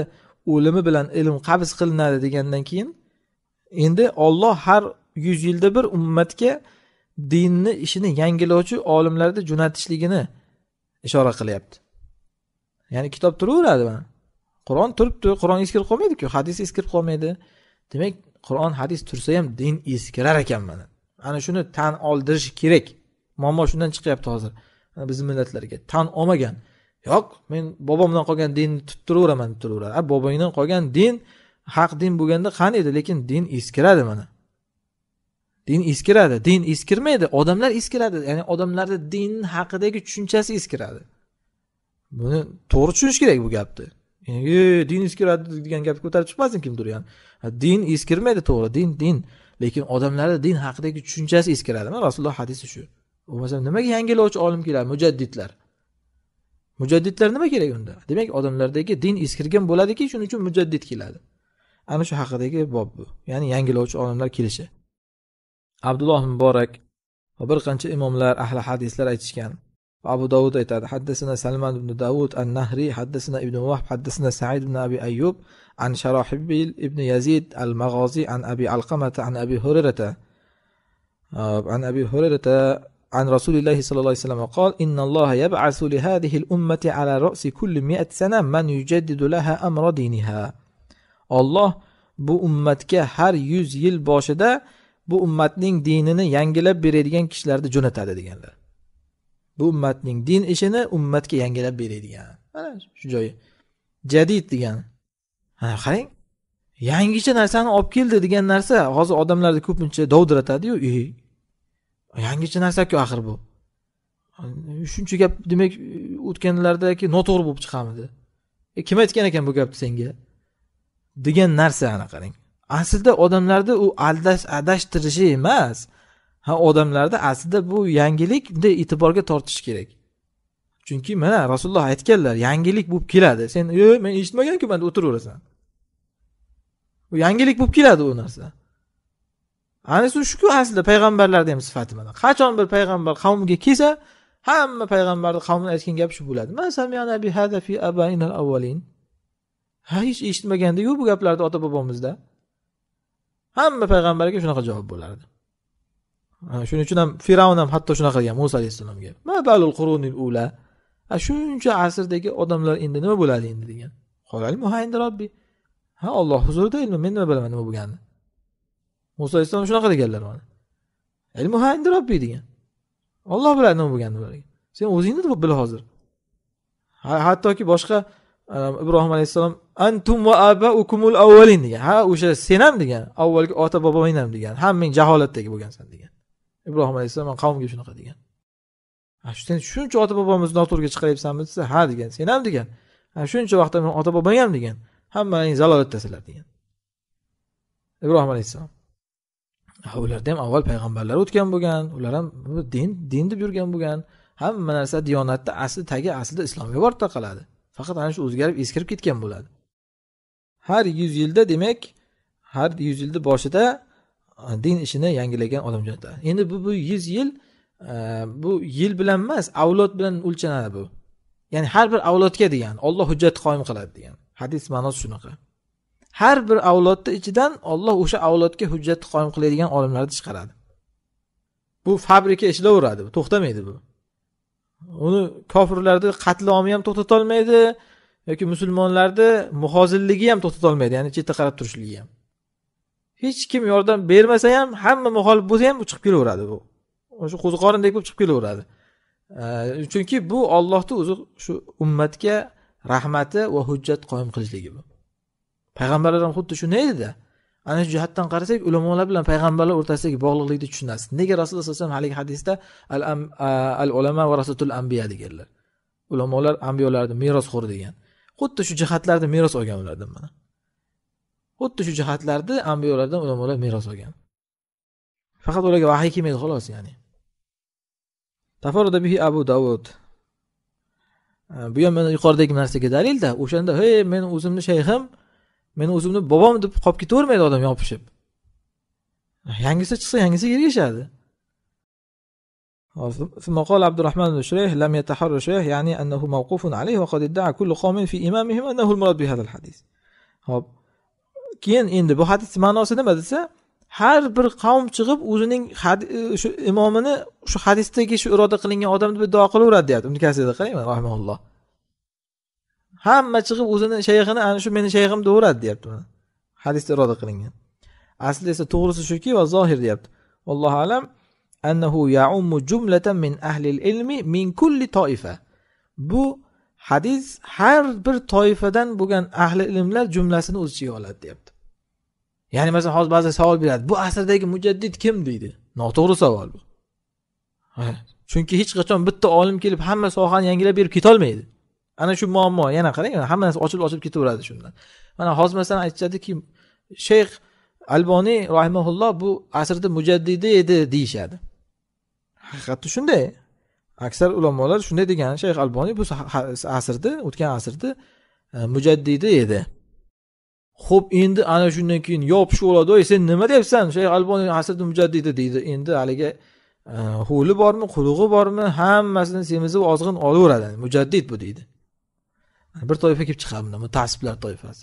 [SPEAKER 1] o'limi bilan ilm qabz qilinadi degandan keyin endi olloh har yuz yilda bir ummatga dinni ishini yangilovchi olimlarni jo'natishligini ishora qilyapti ya'ni kitob turaveradi mana qur'on turibdi qur'on eskirib qolmaydiku hadis eskirib qolmaydi demak qur'on hadis tursa ham din eskirar ekan mana ana shuni tan oldirish kerak muammo shundan chiqyapti hozir bizni millatlarga tan olmagan yo'q men bobomdan qolgan dinni tutib turaveraman deb turaveradi bobongdan qolgan din haq din bo'lganda qani edi lekin din eskiradi mana din eskiradi din eskirmaydi odamlar eskiradi ya'ni odamlarda din haqidagi tushunchasi eskiradi buni to'g'ri tushunish kerak bu gapni e, din eskiradi degan gapni ko'tarib chiqmasin kimdir yani din eskirmaydi to'g'ri din din lekin odamlarda din haqidagi tushunchasi eskiradimi rasululloh hadisi shu bo'lmasam nimaga yangilovchi olim keladi mujaddidlar mujaddidlar nima kerak unda demak odamlardagi din eskirgan bo'ladiki shuning uchun mujaddid keladi ana shu haqidagi bob bu ya'ni yangilovchi olimlar kelishi abdulloh muborak va bir qancha imomlar ahli hadislar aytishgan abu davud aytadi haddasina salman ibn davud an nahri haddasina ibn vahb haddasina said ibn abi ayyub an sharohibil ibn yazid al mag'oziy an abi alqamata an abi hurayrata an abi هريرة عن رسول الله صلى الله عليه وسلم قال إن الله يبعث لهذه الأمة على رأس كل مئة سنة من يجدد لها أمر دينها الله bu ummatga har yuz yil boshida bu ummatning dinini yangilab beradigan kishilarni jo'natadi deganlar bu ummatning din ishini ummatga yangilab beradigan mana shu joyi jadid degan ha qarang yangicha narsani olib keldi degan narsa hozir odamlarda ko'pincha dovdiratadiyu e, yangicha narsaku axir bu shuncha gap demak o'tganlardagi noto'g'ri bo'lib chiqamidi e, kim aytgan ekan bu gapni senga degan narsa ana qarang aslida odamlarda u aldash adashtirishi emas ha odamlarda aslida bu yangilik bunday e'tiborga tortish kerak chunki mana rasululloh aytganlar yangilik bo'lib keladi sen yo men eshitmagankuman deb o'tiraverasan bu yangilik bo'lib keladi u narsa ana shu shuku aslida payg'ambarlarni ham sifati mana qachon bir payg'ambar qavmiga kelsa hamma payg'ambarni qavmini aytgan gapi shu bo'ladi hech eshitmaganda bu gaplarni ota bobomizda hamma payg'ambarga shunaqa javob bo'lardi shuning uchun ham firavn ham hatto shunaqa qilgan muso alayhissalomga mabalul qurunil ula shuncha asrdagi odamlar endi nima bo'ladi endi degan robbi ha olloh huzurida ilmi men nima bilaman nima bo'lganini muso alayhissalom shunaqa deganlar mana ilmu indi robbi degan olloh biladi nima bo'lganini sen o'zingni bil hozir hattoki boshqa ibrohim alayhissalom antum va ukumul avvalin degan ha o'sha sen ham degan avvalgi ota bobong ham degan hammang jaholatdagi bo'lgansan degan ibrohim alayhissalom qavmga shunaqa degan sen shuncha ota bobomizni noto'g'riga chiqaryapsanmi desa ha degan sen ham degan shuncha vaqtda men ota bobong ham degan hammalaring zalolatdasizlar degan ibrohim alayhissalom ularda ham avval payg'ambarlar o'tgan bo'lgan ular ham din din deb yurgan bo'lgan hamma narsa diyonatni asli tagi aslida islomga borib taqaladi faqat ana shu o'zgarib eskirib ketgan bo'ladi har yuz yilda demak har yuz yilni boshida e, din ishini yangilagan odam jo'natadi endi bu bu yuz yil e, bu yil bilan emas avlod bilan o'lchanadi bu ya'ni har bir avlodga degan olloh hujjat qoyim qiladi degan hadis ma'nosi shunaqa har bir avlodni ichidan olloh o'sha avlodga hujjatni qoyim qiladigan olimlarni chiqaradi bu fabrika ishlayveradi to'xtamaydi bu uni kofirlarni qatlomi ham to'xtatolmaydi yoki musulmonlarni muhozilligi ham to'xtatolmaydi ya'ni chetda qarab turishligi ham hech kim yordam bermasa ham hamma muxolif bo'lsa ham u chiqib kelaveradi bu shu qo'ziqorindek bo'lib chiqib kelaveradi chunki bu ollohni o'zi shu ummatga rahmati va hujjat qoyim qilishligi bu payg'ambarlar ham xuddi shunday edida ana shu jihatdan qarasak ulamolar bilan payg'ambarlar o'rtasidagi bog'liqlikni tushunasiz nega rasululloh sallallohu alayhi vasallam haligi hadisda al, al ulama va rasatul ambiya deganlar ulamolar ambiyolarni merosxo'ri degan xuddi shu jihatlarni meros olgan ulardan mana xuddi shu jihatlarni ambiyolardan ulamolar meros olgan faqat ularga vahiy kelmaydi xolos ya'ni tafaroda bihi abu davud bu ham mana yuqoridagi narsaga dalilda o'shanda hey men o'zimni shayxim meni o'zimni bobom deb qolib ketavermaydi odam yopishib yangisi chiqsa yangisiga ergashadi ثم قال عبد الرحمن بن شريح لم يتحرر شريح يعني أنه موقوف عليه وقد ادعى كل قوم في إمامهم أنه المراد بهذا الحديث hop keyin endi bu hadis ma'nosi nima desa har bir qavm chiqib o'zining shu imomini shu hadisdagi shu iroda qilingan odam deb iddao qilaveradi deyapti ibn kasirda qarang rahmaulloh hamma chiqib o'zini shayxini ana shu meni shayxim deyveradi deyapti mana hadisda iroda qilingan asli esa to'g'risi shuki va zohir deyapti allohu alam annahu yaummu jumlatan min ahli ilmi min kulli toifa bu hadis har bir toifadan bo'lgan ahli ilmlar jumlasini o'z ichiga oladi deyapti ya'ni masalan hozir ba'zi savol beradi bu asrdagi mujaddid kim deydi noto'g'ri savol bu chunki hech qachon bitta olim kelib hamma sohani yangilab berib ketolmaydi ana shu muammo yana qarang hamma narsa ochilib ochilib ketaveradi shundan mana hozir masalan aytishadiki shayx alboniy rahimaulloh bu asrda mujaddidi edi deyishadi haqiqatda shunday aksar ulamolar shunday degan shayx alboniy bu asrda o'tgan asrda e, mujaddidi edi ho'p endi ana shundan keyin yopishib oladi oy sen nima deyapsan shayx alboniy hasrat mujaddidi deydi endi haligi e, ho'li bormi qulug'i bormi hammasini semizib ozg'in olaveradi mujaddid bu deydi bir toifa kelib chiqadi bundan mutaassiblar toifasi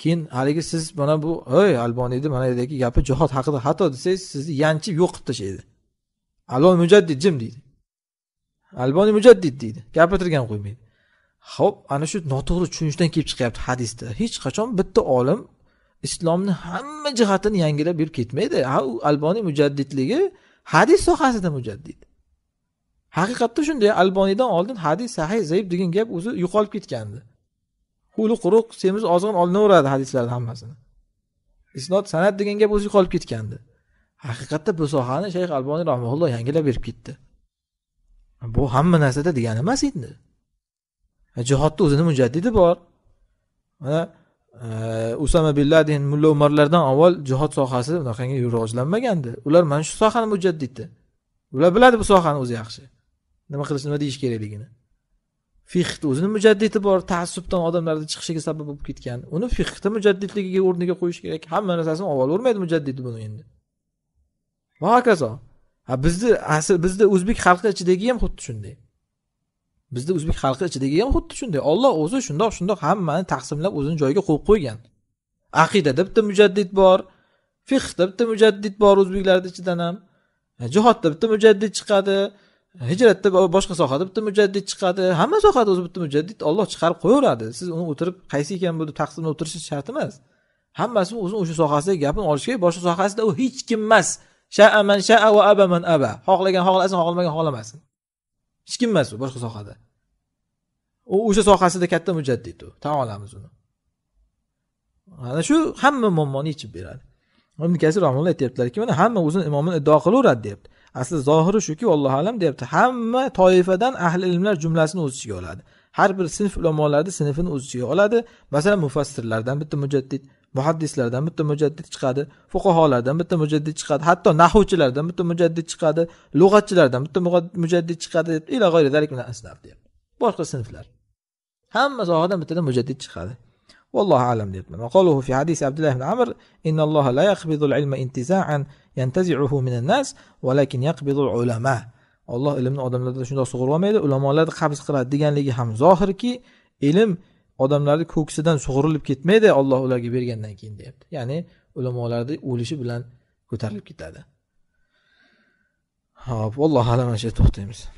[SPEAKER 1] keyin haligi siz mana bu ey alboniyni mana yerdagi gapi jihod haqida xato desangiz sizni yanchib yo'q qilib tashlaydi albon mujaddid jim deydi alboniy mujaddid deydi gapirtirgan qo'ymaydi ho'p ana shu noto'g'ri tushunishdan kelib chiqyapti hadisda hech qachon bitta olim islomni hamma jihatini yangilab yurib ketmaydi ha u alboniy mujaddidligi hadis sohasida mujaddid haqiqatda shunday alboniydan oldin hadis sahiy zaif degan gap o'zi yo'qolib ketgandi uli quruq semiz ozg'in olinaveradi hadislarni hammasini isnot san'at degan gap o'zi yo'qolib ketgandi haqiqatda bu sohani shayx alboniy rahmaulloh yangilab berib ketdi bu hamma narsada degani emas endi e, jihodni o'zini mujaddidi bor mana e, e, usama bin ladin mulla umarlardan avval jihod sohasi bunaqangi rivojlanmagandi ular mana shu sohani mujaddidi ular biladi bu sohani o'zi yaxshi nima qilish nima deyish kerakligini fihni o'zini mujaddidi bor taassubdan odamlarda chiqishiga sabab bo'lib ketgan uni fihni mujaddidligiga o'rniga qo'yish kerak hamma narsasini olavermaydi mujaddid buni endi va hokazo ha bizni asl bizni o'zbek xalqi ichidagi ham xuddi shunday bizni o'zbek xalqi ichidagi ham xuddi shunday olloh o'zi shundoq shundoq hammani taqsimlab o'zini joyiga qo'yib qo'ygan aqidada bitta mujaddid bor fihda bitta mujaddid bor o'zbeklarni ichidan ham jihodda bitta mujaddid chiqadi hijratda boshqa sohada bitta mujaddid chiqadi hamma sohada o'zi bitta mujaddid olloh chiqarib qo'yaveradi siz uni o'tirib qaysi ekan bu deb taqsimlab o'tirishingiz shart emas hammasi o'zini o'sha sohasidagi gapini olish kerak boshqa sohasida u hech kim emas shaa man shaa va aba man aba xohlagan xohlasin xohlamagan xohlamasin hech kim emas u boshqa sohada u o'sha sohasida katta mujaddid u tan olamiz uni ana shu hamma muammoni yechib beradi ibn kasir rahimulloh aytyaptilarki mana hamma o'zini imomini iddao qilaveradi deyapti asli zohiri shuki allohu alam deyapti hamma toifadan ahli ilmlar jumlasini o'z ichiga oladi har bir sinf ulamolarni sinfini o'z ichiga oladi masalan mufassirlardan bitta mujaddid muhaddislardan bitta mujaddid chiqadi fuqaholardan bitta mujaddid chiqadi hatto nahuvchilardan bitta mujaddid chiqadi lug'atchilardan bitta mujaddid chiqadi ila deyapti boshqa sinflar hamma sohadan bittadan mujaddid chiqadi vallohu alam وقوله في fi عبد الله ibn amr إن الله la يقبض العلم intizaan olloh minan nas ulama ilmni odamlardan shundoq sug'urib olmaydi ulamolarni qabz qiladi deganligi ham zohirki ilm odamlarni ko'ksidan sug'urilib ketmaydi Alloh ularga bergandan keyin deyapti ya'ni ulamolarni o'lishi bilan ko'tarilib ketadi ho'p allohu alam to'xtaymiz